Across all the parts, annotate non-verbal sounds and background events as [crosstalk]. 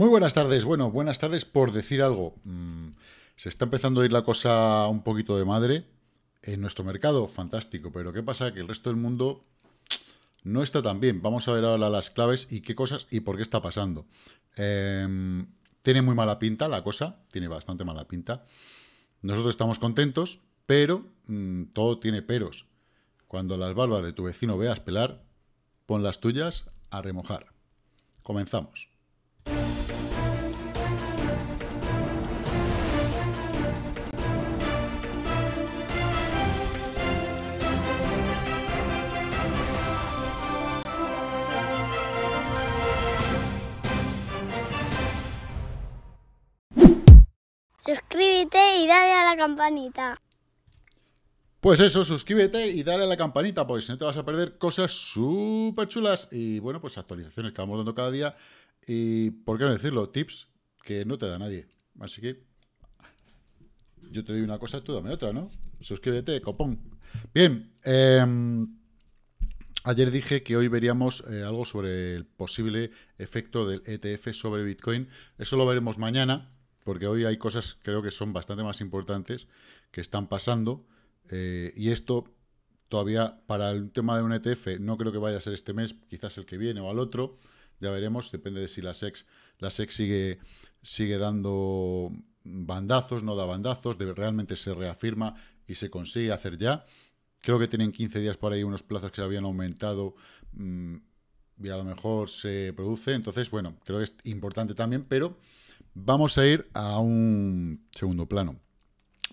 Muy buenas tardes. Bueno, buenas tardes por decir algo. Mm, se está empezando a ir la cosa un poquito de madre en nuestro mercado, fantástico, pero ¿qué pasa? Que el resto del mundo no está tan bien. Vamos a ver ahora las claves y qué cosas y por qué está pasando. Em, tiene muy mala pinta la cosa, tiene bastante mala pinta. Nosotros estamos contentos, pero mm, todo tiene peros. Cuando las barbas de tu vecino veas pelar, pon las tuyas a remojar. Comenzamos. campanita. Pues eso, suscríbete y dale a la campanita, porque si no te vas a perder cosas súper chulas y, bueno, pues actualizaciones que vamos dando cada día y, ¿por qué no decirlo? Tips que no te da nadie. Así que yo te doy una cosa, tú dame otra, ¿no? Suscríbete, copón. Bien, em, ayer dije que hoy veríamos eh, algo sobre el posible efecto del ETF sobre Bitcoin. Eso lo veremos mañana porque hoy hay cosas creo que son bastante más importantes que están pasando eh, y esto todavía para el tema de un ETF no creo que vaya a ser este mes, quizás el que viene o al otro, ya veremos, depende de si la SEX, la SEX sigue, sigue dando bandazos, no da bandazos, realmente se reafirma y se consigue hacer ya. Creo que tienen 15 días por ahí unos plazos que se habían aumentado mm, y a lo mejor se produce. Entonces, bueno, creo que es importante también, pero Vamos a ir a un segundo plano.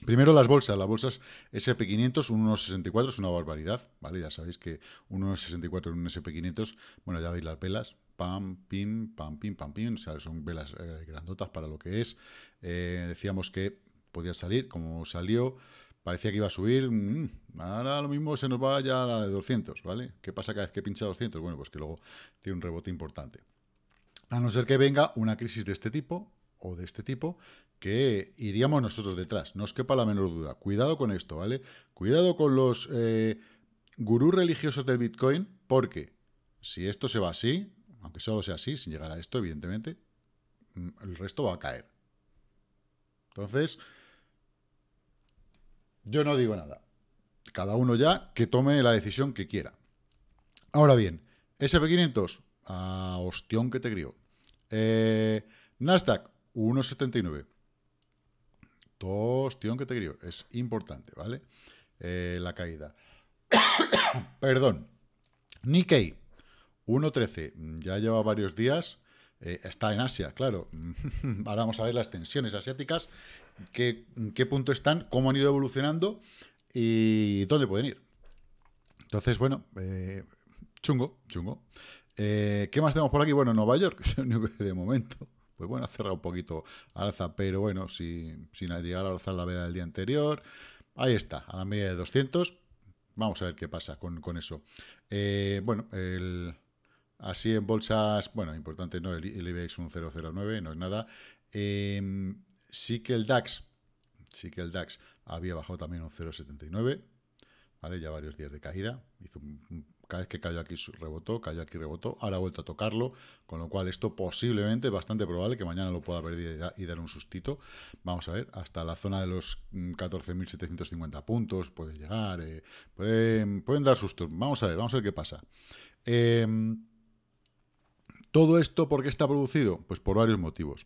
Primero las bolsas, las bolsas SP500, 1,64 es una barbaridad, ¿vale? Ya sabéis que 1,64 en un SP500, bueno, ya veis las velas, pam, pim, pam, pim, pam, pim, o sea, son velas eh, grandotas para lo que es. Eh, decíamos que podía salir, como salió, parecía que iba a subir, mm, ahora lo mismo se nos va ya a la de 200, ¿vale? ¿Qué pasa cada vez que pincha 200? Bueno, pues que luego tiene un rebote importante. A no ser que venga una crisis de este tipo, o de este tipo que iríamos nosotros detrás. No os quepa la menor duda. Cuidado con esto, ¿vale? Cuidado con los eh, gurús religiosos del Bitcoin, porque si esto se va así, aunque solo sea así, sin llegar a esto, evidentemente, mm, el resto va a caer. Entonces, yo no digo nada. Cada uno ya que tome la decisión que quiera. Ahora bien, SP500, a ah, ostión que te crió. Eh, Nasdaq, 1,79. Tostión que te crió! Es importante, ¿vale? Eh, la caída. [coughs] Perdón. Nikkei, 1.13. Ya lleva varios días. Eh, está en Asia, claro. [laughs] Ahora vamos a ver las tensiones asiáticas, qué, qué punto están, cómo han ido evolucionando y dónde pueden ir. Entonces, bueno, eh, chungo, chungo. ¿Qué más tenemos por aquí? Bueno, Nueva York, [laughs] es de momento pues bueno, ha cerrado un poquito alza, pero bueno, sin llegar a alzar la vela del día anterior, ahí está, a la media de 200. Vamos a ver qué pasa con, eso. Eh, bueno, el, así en bolsas, bueno, importante, no, el, IBX IBEX 1009, no es nada. Em, sí que el DAX, sí que el DAX había bajado también un 0,79, ¿vale? Ya varios días de caída, hizo un cada vez que cayó aquí rebotó, cayó aquí rebotó, ahora ha vuelto a tocarlo, con lo cual esto posiblemente, bastante probable que mañana lo pueda perder y dar un sustito. Vamos a ver, hasta la zona de los 14.750 mm, puntos puede llegar, eh, pueden, dar sustos. Vamos a ver, vamos a ver qué pasa. Em, ¿Todo esto por qué está producido? Pues por varios motivos.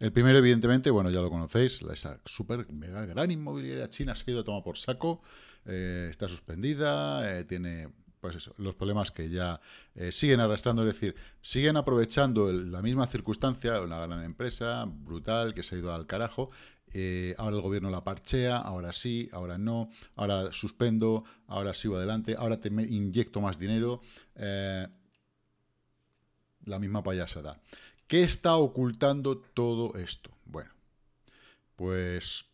El primero, evidentemente, bueno, ya lo conocéis, esa super mega gran inmobiliaria china se ha ido a tomar por saco, eh, está suspendida, eh, tiene pues eso, los problemas que ya eh, siguen arrastrando, es decir, siguen aprovechando la misma circunstancia, una gran empresa brutal que se ha ido al carajo, eh, ahora el gobierno la parchea, ahora sí, ahora no, ahora suspendo, ahora sigo adelante, ahora te inyecto más dinero, eh, la misma payasada. ¿Qué está ocultando todo esto? Bueno, pues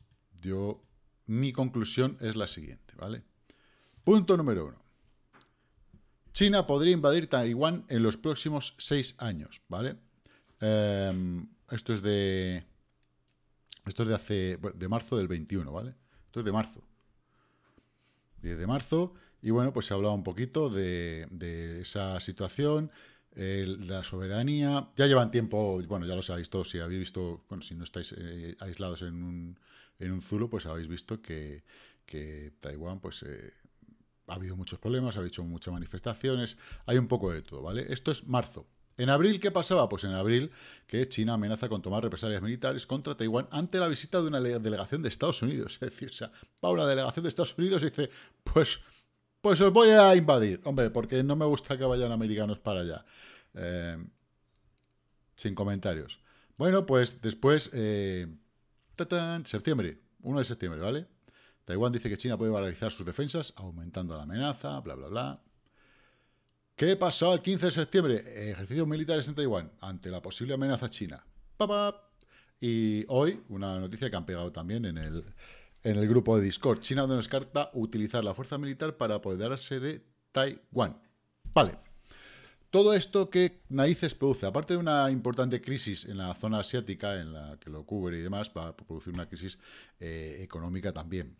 yo, mi conclusión es la siguiente, ¿vale? Punto número uno. China podría invadir Taiwán en los próximos seis años, ¿vale? Em, esto es de... Esto de hace... de marzo del 21, ¿vale? Esto es de marzo. 10 de marzo. Y bueno, pues se ha hablado un poquito de, esa situación, la soberanía. Ya llevan tiempo, bueno, ya lo sabéis todos, si habéis visto, bueno, si no estáis eh, aislados en un, zulo, pues habéis visto que, Taiwán, pues eh, ha habido muchos problemas, ha habido muchas manifestaciones, hay un poco de todo, ¿vale? Esto es marzo. ¿En abril qué pasaba? Pues en abril que China amenaza con tomar represalias militares contra Taiwán ante la visita de una delegación de Estados Unidos. [laughs] Es decir, o va una delegación de Estados Unidos y dice, pues, pues os voy a invadir. Hombre, porque no me gusta que vayan americanos para allá. Eh, sin comentarios. Bueno, pues después, eh, septiembre, 1 de septiembre, ¿vale? Taiwán dice que China puede valorizar sus defensas aumentando la amenaza, bla, bla, bla. ¿Qué pasó el 15 de septiembre? Ejercicios militares en Taiwán ante la posible amenaza china. Y hoy, una noticia que han pegado también en el, en el grupo de Discord. China no descarta utilizar la fuerza militar para apoderarse de Taiwán. Vale. Todo esto que narices produce, aparte de una importante crisis en la zona asiática, en la que lo cubre y demás, va a producir una crisis eh, económica también.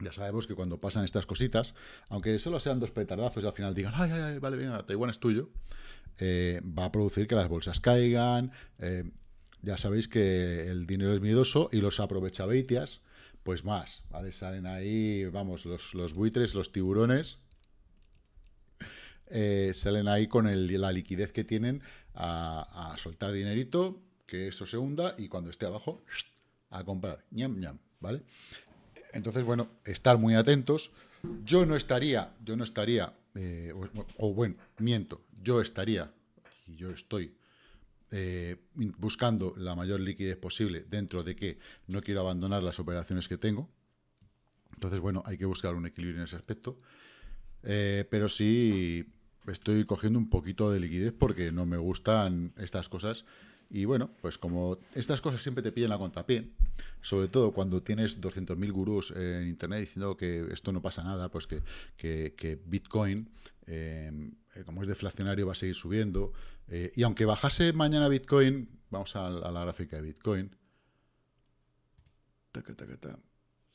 Ya sabemos que cuando pasan estas cositas, aunque solo sean dos petardazos y al final digan, ay, ay, ay vale, venga, Taiwán es tuyo, eh, va a producir que las bolsas caigan. Eh, ya sabéis que el dinero es miedoso y los aprovechabeitias, pues más, ¿vale? Salen ahí, vamos, los, buitres, los tiburones, eh, salen ahí con la liquidez que tienen a, a, soltar dinerito, que eso se hunda y cuando esté abajo, a comprar, ñam, ñam, ¿vale? Entonces, bueno, estar muy atentos. Yo no estaría, yo no estaría, eh, o, bueno, miento, yo estaría, y yo estoy eh, buscando la mayor liquidez posible dentro de que no quiero abandonar las operaciones que tengo. Entonces, bueno, hay que buscar un equilibrio en ese aspecto. Eh, pero sí estoy cogiendo un poquito de liquidez porque no me gustan estas cosas y bueno, pues como estas cosas siempre te pillan la contrapié, sobre todo cuando tienes 200.000 gurús en Internet diciendo que esto no pasa nada, pues que, Bitcoin, eh, eh, como es deflacionario, va a seguir subiendo. Eh, y aunque bajase mañana Bitcoin, vamos a, la gráfica de Bitcoin.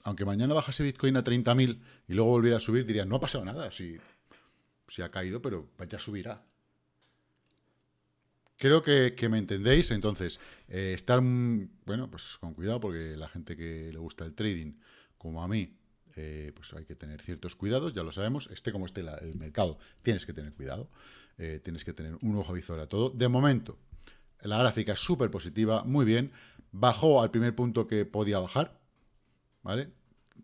Aunque mañana bajase Bitcoin a 30.000 y luego volviera a subir, diría, no ha pasado nada, si, si ha caído, pero ya subirá. Creo que, me entendéis. Entonces, eh, estar, mm, bueno, pues con cuidado, porque la gente que le gusta el trading, como a mí, eh, pues hay que tener ciertos cuidados, ya lo sabemos, esté como esté el mercado, tienes que tener cuidado, eh, tienes que tener un ojo visor a todo. De momento, la gráfica es súper positiva, muy bien, bajó al primer punto que podía bajar, ¿vale?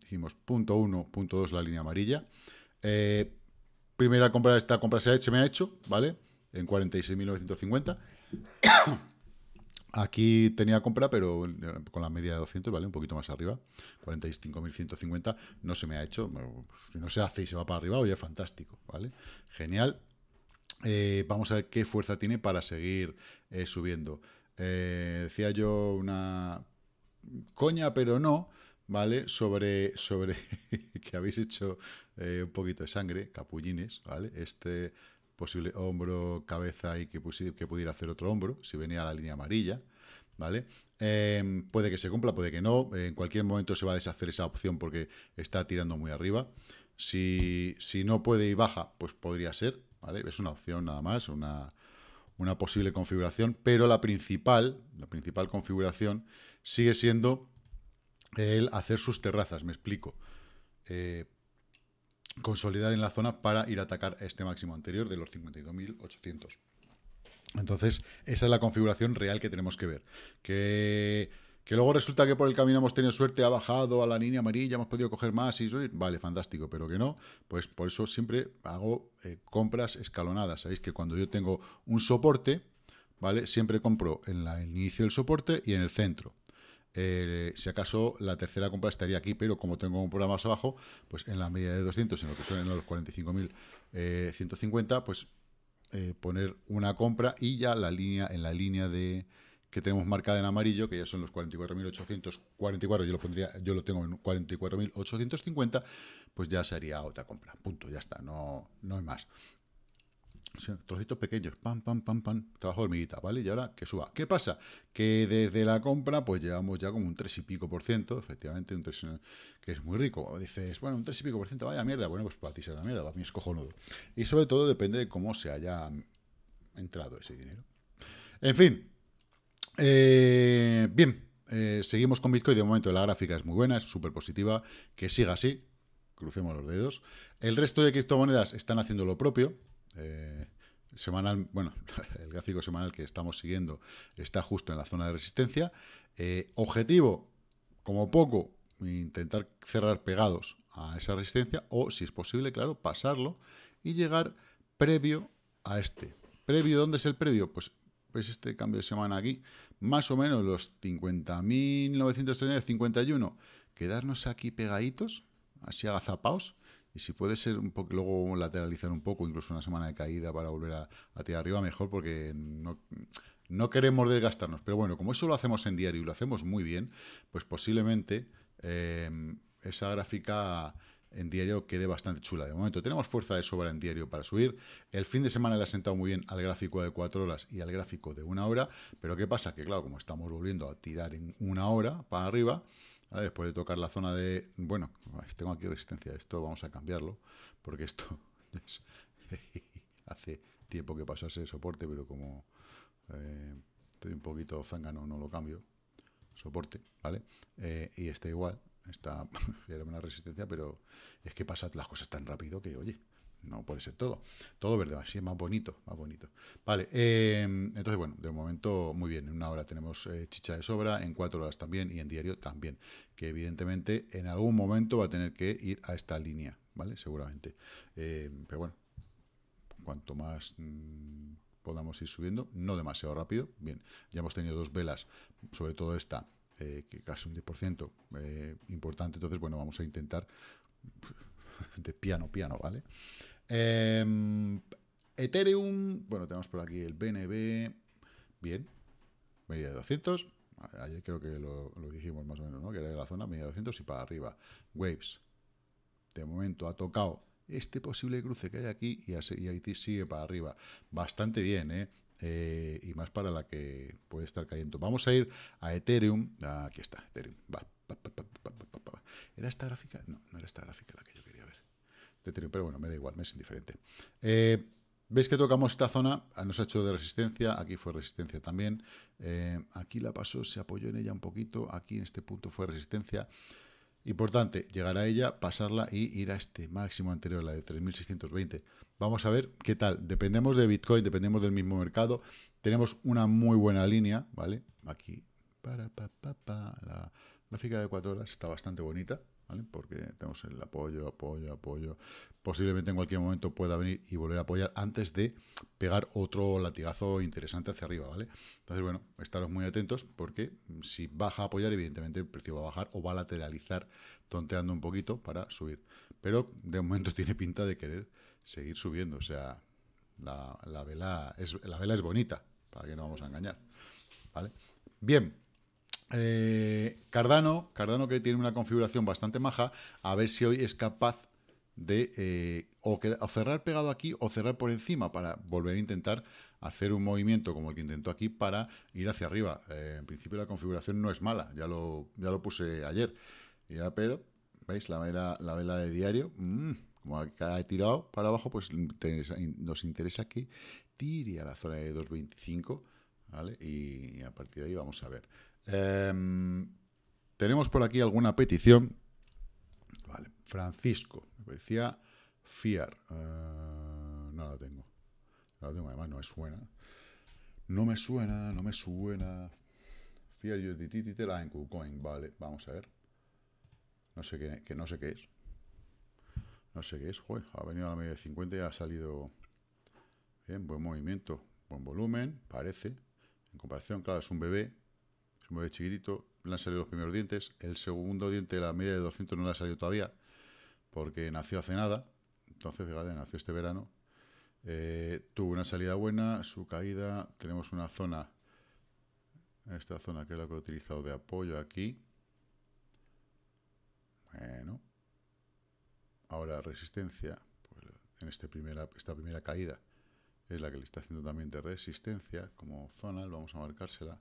Dijimos punto 1, punto 2 la línea amarilla. primera compra esta compra se, ha hecho, me ha hecho, ¿vale? en 46.950. [coughs] Aquí tenía compra, pero eh, con la media de 200, ¿vale? Un poquito más arriba, 45.150. No se me ha hecho. Si no se hace y se va para arriba, oye, fantástico, ¿vale? Genial. Eh, vamos a ver qué fuerza tiene para seguir eh, subiendo. decía yo una coña, pero no, ¿vale? Sobre, sobre [laughs] que habéis hecho un poquito de sangre, capullines, ¿vale? Este posible hombro, cabeza y que, que pudiera hacer otro hombro, si venía a la línea amarilla, ¿vale? Em, puede que se cumpla, puede que no, en cualquier momento se va a deshacer esa opción porque está tirando muy arriba. Si, no puede y baja, pues podría ser, ¿vale? Es una opción nada más, una, una posible configuración, pero la principal, la principal configuración sigue siendo el hacer sus terrazas, me explico. Eh, consolidar en la zona para ir a atacar este máximo anterior de los 52.800. Entonces, esa es la configuración real que tenemos que ver. Que, luego resulta que por el camino hemos tenido suerte, ha bajado a la línea amarilla, hemos podido coger más y Vale, fantástico, pero que no. Pues por eso siempre hago eh, compras escalonadas. Sabéis que cuando yo tengo un soporte, ¿vale? Siempre compro en el inicio del soporte y en el centro. Eh, si acaso la tercera compra estaría aquí, pero como tengo un programa más abajo, pues en la media de 200, en lo que son en los 45.150, eh, pues eh, poner una compra y ya la línea en la línea de que tenemos marcada en amarillo, que ya son los 44.844, yo lo pondría, yo lo tengo en 44.850, pues ya sería otra compra. Punto, ya está, no, no hay más trocitos pequeños, pam, pam, pam, pam, trabajo de hormiguita, ¿vale? Y ahora que suba. ¿Qué pasa? Que desde la compra, pues llevamos ya como un 3 y pico por ciento, efectivamente, que es muy rico. dices, bueno, un 3 y pico por ciento, vaya mierda, bueno, pues para ti será mierda, para mí es cojonudo. Y sobre todo depende de cómo se haya entrado ese dinero. En fin, eh, bien, eh, seguimos con Bitcoin, de momento la gráfica es muy buena, es súper positiva, que siga así, crucemos los dedos. El resto de criptomonedas están haciendo lo propio, eh, semanal, bueno, [laughs] el gráfico semanal que estamos siguiendo está justo en la zona de resistencia. Eh, objetivo, como poco, intentar cerrar pegados a esa resistencia o, si es posible, claro, pasarlo y llegar previo a este. ¿Previo? ¿Dónde es el previo? Pues pues este cambio de semana aquí, más o menos los 50.951, quedarnos aquí pegaditos, así agazapaos, y si puede ser un poco, luego lateralizar un poco, incluso una semana de caída para volver a, tirar arriba, mejor porque no, queremos desgastarnos. Pero bueno, como eso lo hacemos en diario y lo hacemos muy bien, pues posiblemente em, esa gráfica en diario quede bastante chula. De momento tenemos fuerza de sobra en diario para subir. El fin de semana le ha sentado muy bien al gráfico de cuatro horas y al gráfico de una hora. Pero ¿qué pasa? Que claro, como estamos volviendo a tirar en una hora para arriba, Ah, después de tocar la zona de... Bueno, tengo aquí resistencia. Esto vamos a cambiarlo, porque esto [laughs] [laughs] hace tiempo que pasase de soporte, pero como eh, estoy un poquito zángano, no lo cambio. Soporte, ¿vale? Eh, y está igual. Está, [laughs] era una resistencia, pero es que pasan las cosas tan rápido que, oye, no puede ser todo. Todo verde, así es más bonito, más bonito. Vale, eh, entonces, bueno, de momento muy bien. En una hora tenemos eh, chicha de sobra, en cuatro horas también y en diario también. Que evidentemente en algún momento va a tener que ir a esta línea, ¿vale? Seguramente. Eh, pero bueno, cuanto más... Mm, podamos ir subiendo, no demasiado rápido. Bien, ya hemos tenido dos velas, sobre todo esta, que casi un 10%, importante. Entonces, bueno, vamos a intentar [laughs] de piano, piano, ¿vale? Em, Ethereum, bueno, tenemos por aquí el BNB, bien, media de 200, ayer creo que lo, dijimos más o menos, ¿no? Que era de la zona media de 200 y para arriba. Waves, de momento ha tocado este posible cruce que hay aquí y, así, sigue para arriba. Bastante bien, ¿eh? ¿eh? Y más para la que puede estar cayendo. Vamos a ir a Ethereum. Ah, aquí está, Ethereum. ¿Era esta gráfica? No, no era esta gráfica la que yo quería pero bueno, me da igual, me es indiferente. Eh, Veis que tocamos esta zona, ah, nos ha hecho de resistencia, aquí fue resistencia también, eh, aquí la pasó, se apoyó en ella un poquito, aquí en este punto fue resistencia. Importante, llegar a ella, pasarla y ir a este máximo anterior, la de 3.620. Vamos a ver qué tal, dependemos de Bitcoin, dependemos del mismo mercado, tenemos una muy buena línea, ¿vale? Aquí, para, la gráfica de 4 horas está bastante bonita, porque tenemos el apoyo, apoyo, apoyo. Posiblemente en cualquier momento pueda venir y volver a apoyar antes de pegar otro latigazo interesante hacia arriba, ¿vale? Entonces, bueno, estaros muy atentos porque si baja a apoyar, evidentemente el precio va a bajar o va a lateralizar tonteando un poquito para subir. Pero de momento [laughs] tiene pinta de querer seguir subiendo, o sea, la, vela, es, la vela es bonita, para que no vamos a engañar, ¿vale? Bien, eh, Cardano, Cardano que tiene una configuración bastante maja, a ver si hoy es capaz de eh, o, cerrar pegado aquí o cerrar por encima para volver a intentar hacer un movimiento como el que intentó aquí para ir hacia arriba. Eh, en principio la configuración no es mala, ya lo, ya lo puse ayer. pero, ¿veis? La vela, la vela de diario, mm, como ha tirado para abajo, pues nos interesa que tire a la zona de 2.25, y a partir de ahí vamos a ver. Em, tenemos por aquí alguna petición. Vale, Francisco, me decía Fiar. Eh, no la tengo. además no me suena. No me suena, no me suena. Fiar la en KuCoin. Vale, vamos a ver. No sé qué, que no sé qué es. No sé qué es, Ha venido a la media de 50 y ha salido. Bien, buen movimiento, buen volumen, parece. En comparación, claro, es un bebé, muy chiquitito, le han salido los primeros dientes. El segundo diente, la media de 200, no le ha salido todavía, porque nació hace nada. Entonces, fíjate, nació este verano. Eh, tuvo una salida buena, su caída. Tenemos una zona, esta zona que es la que he utilizado de apoyo aquí. Bueno. Ahora, resistencia, pues, en este primera, esta primera caída es la que le está haciendo también de resistencia como zona, vamos a marcársela.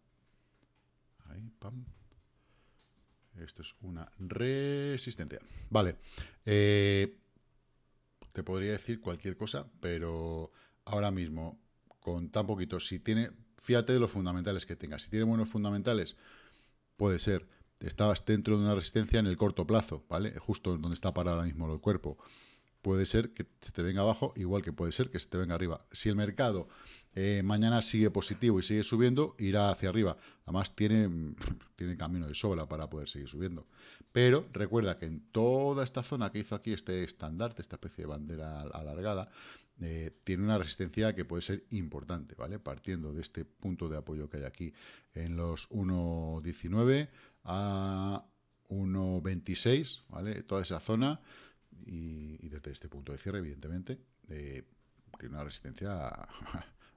Ahí, pam. Esto es una resistencia. Vale. Eh, te podría decir cualquier cosa, pero ahora mismo, con tan poquito, si tiene, fíjate de los fundamentales que tengas. Si tiene buenos fundamentales, puede ser, estabas dentro de una resistencia en el corto plazo, ¿vale? Justo donde está parado ahora mismo el cuerpo puede ser que se te venga abajo, igual que puede ser que se te venga arriba. Si el mercado eh, mañana sigue positivo y sigue subiendo, irá hacia arriba. Además, tiene, [laughs] tiene camino de sobra para poder seguir subiendo. Pero recuerda que en toda esta zona que hizo aquí este estandarte, esta especie de bandera alargada, eh, tiene una resistencia que puede ser importante, ¿vale? Partiendo de este punto de apoyo que hay aquí en los 1.19 a 1.26, ¿vale? Toda esa zona y, desde este punto de cierre, evidentemente, tiene eh, una resistencia...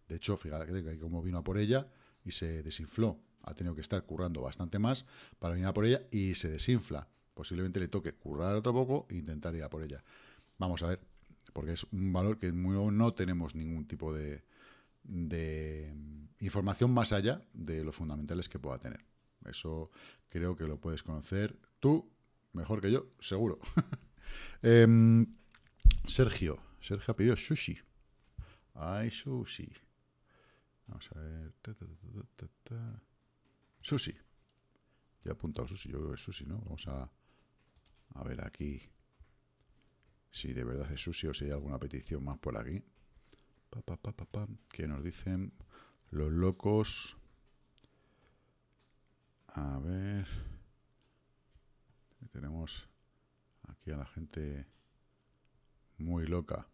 de hecho, fíjate que como vino a por ella y se desinfló, ha tenido que estar currando bastante más para venir a por ella y se desinfla. Posiblemente le toque currar otro poco e intentar ir a por ella. Vamos a ver, porque es un valor que no, no tenemos ningún tipo de, de información más allá de los fundamentales que pueda tener. Eso creo que lo puedes conocer tú mejor que yo, seguro. [laughs] Em, Sergio. Sergio ha pedido sushi. Ay, sushi. Vamos a ver. sushi. Ya ha apuntado sushi. Yo creo que es sushi, ¿no? Vamos a, a ver aquí si de verdad es sushi o si hay alguna petición más por aquí. Pa, pa, pa, pa, pa. ¿Qué nos dicen los locos? A ver. Tenemos aquí a la gente muy loca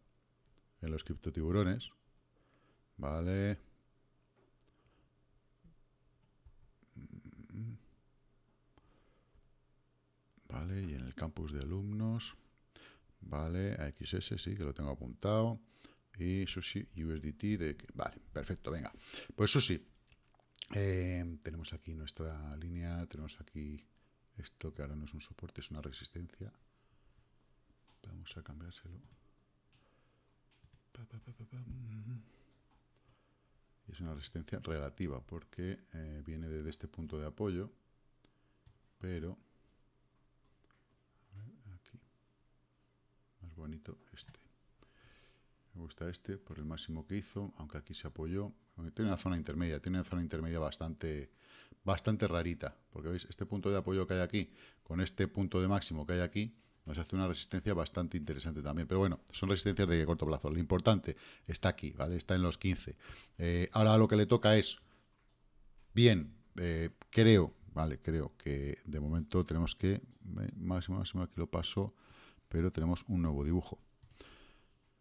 en los criptotiburones. Vale. Vale, y en el campus de alumnos. Vale, AXS, sí, que lo tengo apuntado. Y Sushi USDT de... Vale, perfecto, venga. Pues Sushi. sí eh, tenemos aquí nuestra línea, tenemos aquí esto que ahora no es un soporte, es una resistencia. Vamos a cambiárselo. Mm-hmm. es una resistencia relativa porque eh, viene desde este punto de apoyo, pero... A ver, aquí. Más bonito este. Me gusta este por el máximo que hizo, aunque aquí se apoyó. Tiene una zona intermedia, tiene una zona intermedia bastante, bastante rarita. Porque veis, este punto de apoyo que hay aquí, con este punto de máximo que hay aquí, se hace una resistencia bastante interesante también. Pero bueno, son resistencias de corto plazo. Lo importante está aquí, ¿vale? Está en los 15. Eh, ahora lo que le toca es, bien, eh, creo, vale, creo que de momento tenemos que, eh, máximo, máximo, aquí lo paso, pero tenemos un nuevo dibujo.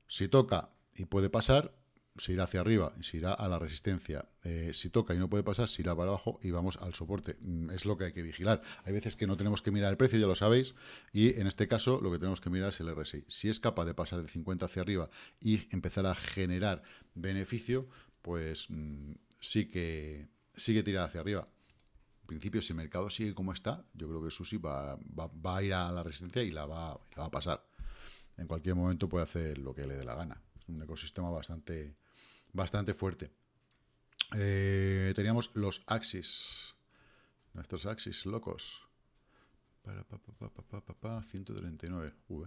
Si toca y puede pasar, se irá hacia arriba, se irá a la resistencia. Eh, si toca y no puede pasar, se irá para abajo y vamos al soporte. Mm, es lo que hay que vigilar. Hay veces que no tenemos que mirar el precio, ya lo sabéis, y en este caso lo que tenemos que mirar es el RSI. Si es capaz de pasar de 50 hacia arriba y empezar a generar beneficio, pues mm, sí que sigue tirada hacia arriba. En principio, si el mercado sigue como está, yo creo que Susi va, va, a ir a la resistencia y la va, la va a pasar. En cualquier momento puede hacer lo que le dé la gana. Es un ecosistema bastante bastante fuerte. Eh, teníamos los Axis, nuestros Axis locos. 139, v.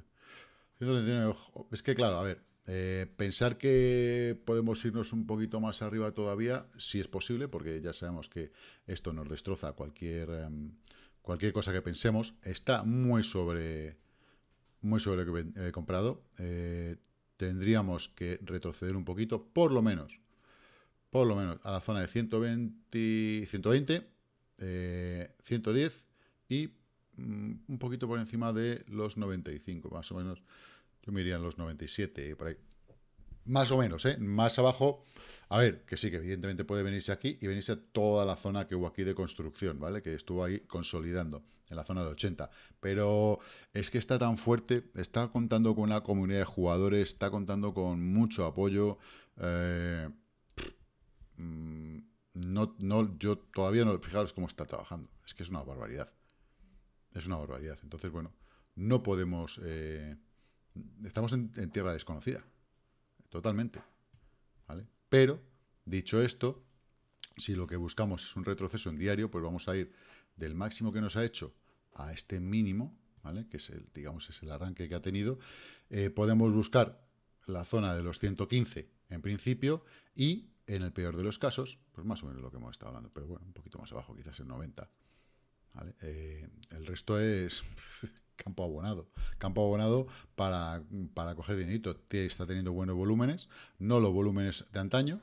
139, es que claro, a ver, eh, pensar que podemos irnos un poquito más arriba todavía, si es posible, porque ya sabemos que esto nos destroza cualquier, em, cualquier cosa que pensemos, está muy sobre muy sobre lo que he comprado. Eh, tendríamos que retroceder un poquito, por lo menos, por lo menos a la zona de 120, 120 110 y mm, un poquito por encima de los 95, más o menos. Yo me iría en los 97 por ahí. Más o menos, ¿eh? Más abajo, a ver, que sí, que evidentemente puede venirse aquí y venirse toda la zona que hubo aquí de construcción, ¿vale? Que estuvo ahí consolidando en la zona de 80. Pero es que está tan fuerte, está contando con una comunidad de jugadores, está contando con mucho apoyo. Eh, mm, no, no, yo todavía no, fijaros cómo está trabajando. Es que es una barbaridad. Es una barbaridad. Entonces, bueno, no podemos... Eh, estamos en tierra desconocida totalmente. ¿vale? Pero, dicho esto, si lo que buscamos es un retroceso en diario, pues vamos a ir del máximo que nos ha hecho a este mínimo, ¿vale? que es el, digamos, es el arranque que ha tenido. Eh, podemos buscar la zona de los 115 en principio y en el peor de los casos, pues más o menos lo que hemos estado hablando, pero bueno, un poquito más abajo, quizás el 90. Eh, el resto es [laughs] campo abonado. Campo abonado para, para coger dinerito. está teniendo buenos volúmenes, no los volúmenes de antaño,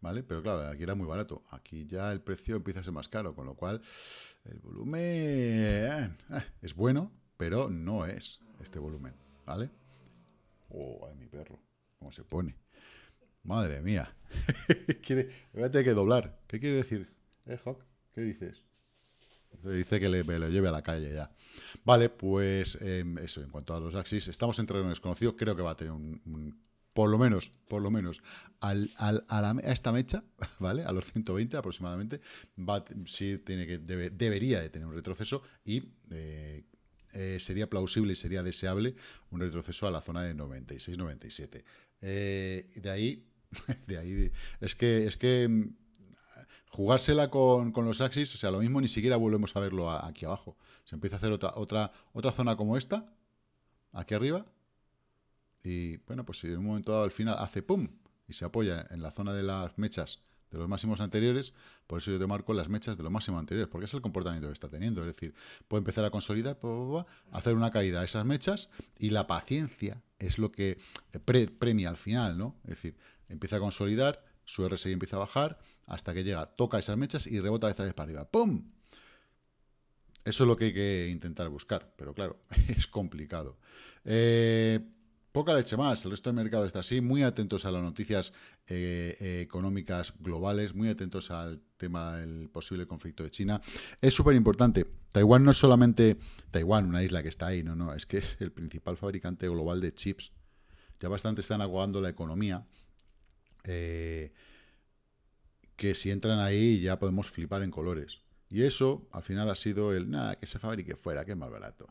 ¿vale? Pero claro, aquí era muy barato. Aquí ya el precio empieza a ser más caro, con lo cual el volumen eh, eh, es bueno, pero no es este volumen, ¿vale? Oh, ay, mi perro, cómo se pone. Madre mía. [laughs] quiere, que doblar. ¿Qué quiere decir? ¿Eh, Hawk? ¿Qué dices? dice que me lo lleve a la calle ya. Vale, pues em, eso, en cuanto a los Axis, estamos en terreno desconocido, creo que va a tener un, por lo menos, por lo menos, a, esta mecha, [laughs] ¿vale? A los 120 aproximadamente, va, sí tiene que, debería de tener un retroceso y eh, eh, sería plausible y sería deseable un retroceso a la zona de 96-97. Eh, de ahí, [laughs] de ahí, es que, es que em, jugársela con, los axis, o sea, lo mismo ni siquiera volvemos a verlo aquí abajo. Se empieza a hacer otra, otra, otra zona como esta, aquí arriba, y bueno, pues si en un momento dado al final hace pum y se apoya en la zona de las mechas de los máximos anteriores, por eso yo te marco las mechas de los máximos anteriores, porque es el comportamiento que está teniendo, es decir, puede empezar a consolidar, hacer una caída a esas mechas y la paciencia es lo que premia al final, ¿no? Es decir, empieza a consolidar, su RSI empieza a bajar hasta que llega, toca esas mechas y rebota de para arriba. ¡Pum! Eso es lo que hay que intentar buscar, pero claro, [laughs] es complicado. Eh, poca leche más, el resto del mercado está así, muy atentos a las noticias eh, eh, económicas globales, muy atentos al tema del posible conflicto de China. Es súper importante, Taiwán no es solamente Taiwán, una isla que está ahí, no, no, es que es el principal fabricante global de chips. Ya bastante están aguando la economía, eh, que si entran ahí ya podemos flipar en colores. Y eso al final ha sido el, nada, que se fabrique fuera, que es más barato.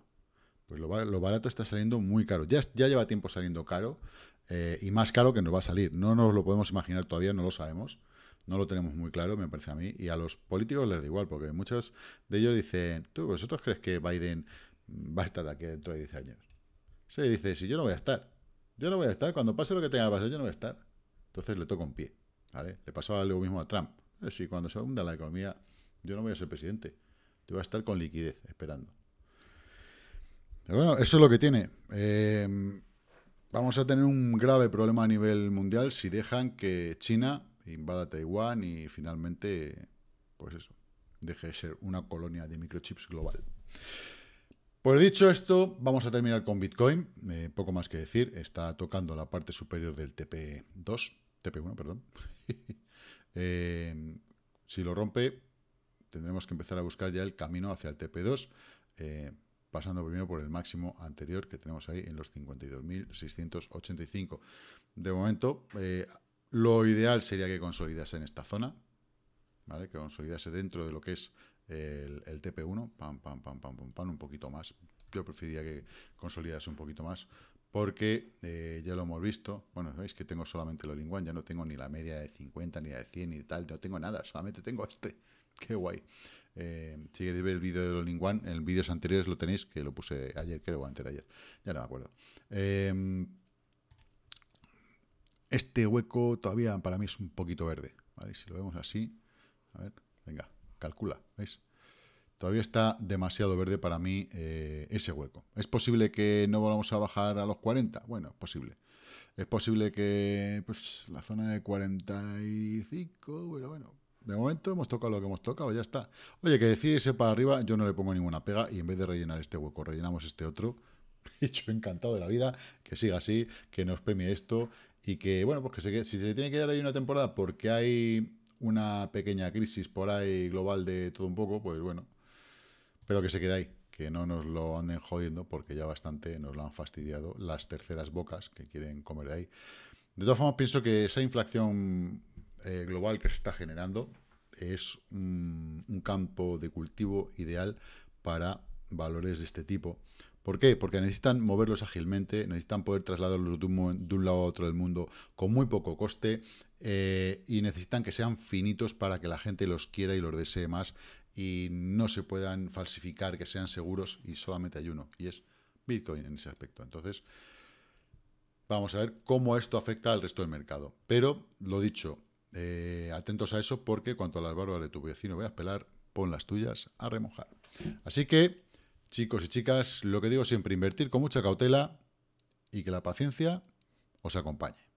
Pues lo, barato está saliendo muy caro. Ya, ya lleva tiempo saliendo caro eh, y más caro que nos va a salir. No nos lo podemos imaginar todavía, no lo sabemos. No lo tenemos muy claro, me parece a mí. Y a los políticos les da igual, porque muchos de ellos dicen, ¿tú vosotros crees que Biden va a estar aquí dentro de 10 años? Se dice, si yo no voy a estar. Yo no voy a estar. Cuando pase lo que tenga que pasar, yo no voy a estar. Entonces le toca un pie. ¿vale? Le pasaba lo mismo a Trump. si cuando se hunda la economía, yo no voy a ser presidente. Yo voy a estar con liquidez, esperando. Pero bueno, eso es lo que tiene. Em, vamos a tener un grave problema a nivel mundial si dejan que China invada Taiwán y finalmente, pues eso, deje de ser una colonia de microchips global. Pues dicho esto, vamos a terminar con Bitcoin. Eh, poco más que decir, está tocando la parte superior del TP2. TP1, perdón. [laughs] Eh, si lo rompe, tendremos que empezar a buscar ya el camino hacia el TP2, eh, pasando primero por el máximo anterior que tenemos ahí en los 52.685. De momento, eh, lo ideal sería que consolidase en esta zona, que consolidase dentro de lo que es el, TP1, pam, pam, pam, pam, pam, pam, un poquito más. Yo preferiría que consolidase un poquito más porque eh, ya lo hemos visto, bueno, veis que tengo solamente lo Linguan. ya no tengo ni la media de 50, ni la de 100, ni tal, no tengo nada, solamente tengo este, [laughs] qué guay. Eh, si queréis ver el vídeo de lo en vídeos anteriores lo tenéis, que lo puse ayer, creo, o antes de ayer, ya no me acuerdo. Em, este hueco todavía para mí es un poquito verde, Si lo vemos así, a ver, venga, calcula, ¿veis? Todavía está demasiado verde para mí eh, ese hueco. ¿Es posible que no volvamos a bajar a los 40? Bueno, posible. Es posible que pues, la zona de 45, pero bueno, de momento hemos tocado lo que hemos tocado, ya está. Oye, que decidirse para arriba, yo no le pongo ninguna pega y en vez de rellenar este hueco, rellenamos este otro. hecho [laughs] encantado de la vida, que siga así, que nos premie esto y que, bueno, pues que si se tiene que dar ahí una temporada porque hay una pequeña crisis por ahí global de todo un poco, pues bueno, que se quede ahí, que no nos lo anden jodiendo porque ya bastante nos lo han fastidiado las terceras bocas que quieren comer de ahí. De todas formas, pienso que esa inflación eh, global que se está generando es un, campo de cultivo ideal para valores de este tipo. ¿Por qué? Porque necesitan moverlos ágilmente, necesitan poder trasladarlos de un, lado a otro del mundo con muy poco coste eh, y necesitan que sean finitos para que la gente los quiera y los desee más y no se puedan falsificar, que sean seguros y solamente hay uno, y es Bitcoin en ese aspecto. Entonces, vamos a ver cómo esto afecta al resto del mercado. Pero, lo dicho, eh, atentos a eso porque cuanto a las barbas de tu vecino veas pelar, pon las tuyas a remojar. Así que, chicos y chicas, lo que digo siempre, invertir con mucha cautela y que la paciencia os acompañe.